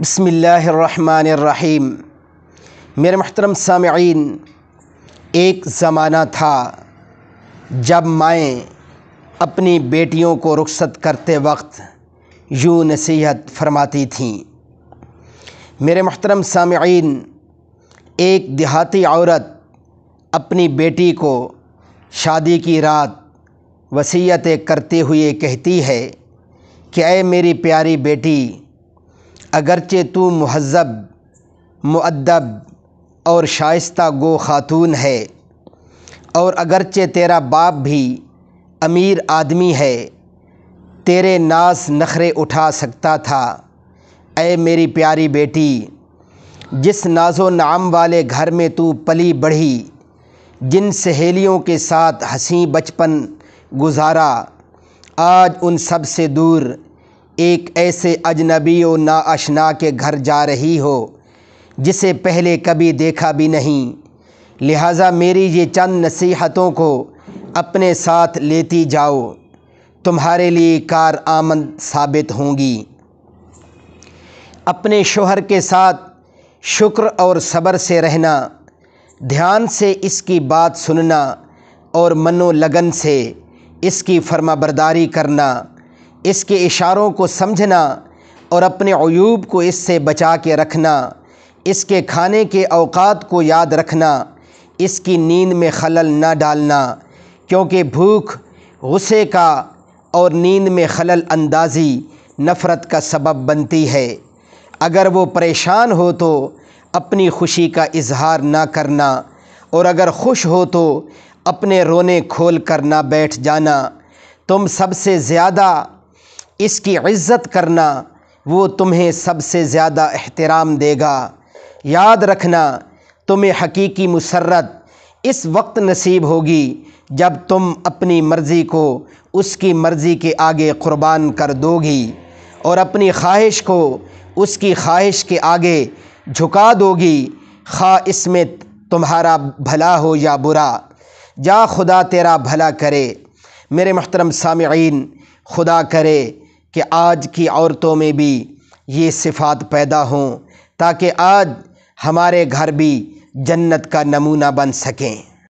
बसमीम मेरे महतरम सामीन एक ज़माना था जब माएँ अपनी बेटियों को रुखसत करते वक्त यूँ नसीहत फरमाती थीं मेरे महतरम सामीन एक देहाती औरत अपनी बेटी को शादी की रात वसीयतें करते हुए कहती है कि अय मेरी प्यारी बेटी अगरचे तू महजब मुअदब और शाइस्त गो खातून है और अगरचे तेरा बाप भी अमीर आदमी है तेरे नास नखरे उठा सकता था ए मेरी प्यारी बेटी जिस नाजो नाम वाले घर में तू पली बढ़ी जिन सहेलियों के साथ हंसी बचपन गुजारा आज उन सब से दूर एक ऐसे अजनबी व नाअशना के घर जा रही हो जिसे पहले कभी देखा भी नहीं लिहाजा मेरी ये चंद नसीहतों को अपने साथ लेती जाओ तुम्हारे लिए कार आमद साबित होंगी अपने शोहर के साथ शुक्र और सब्र से रहना ध्यान से इसकी बात सुनना और मनो लगन से इसकी फर्माबरदारी करना इसके इशारों को समझना और अपने अयूब को इससे बचा के रखना इसके खाने के अवकात को याद रखना इसकी नींद में खलल ना डालना क्योंकि भूख गुस्से का और नींद में खलल अंदाजी नफ़रत का सबब बनती है अगर वो परेशान हो तो अपनी खुशी का इजहार ना करना और अगर खुश हो तो अपने रोने खोल कर ना बैठ जाना तुम सबसे ज़्यादा इसकी इज़्ज़त करना वो तुम्हें सबसे ज़्यादा अहतराम देगा याद रखना तुम्हें हकीकी मुसरत इस वक्त नसीब होगी जब तुम अपनी मर्ज़ी को उसकी मर्ज़ी के आगे क़ुरबान कर दोगी और अपनी ख्वाहिश को उसकी ख्वाहिश के आगे झुका दोगी खा इसमें तुम्हारा भला हो या बुरा जा खुदा तेरा भला करे मेरे मोहतरम सामीन खुदा करे कि आज की औरतों में भी ये सिफात पैदा हों ताकि आज हमारे घर भी जन्नत का नमूना बन सकें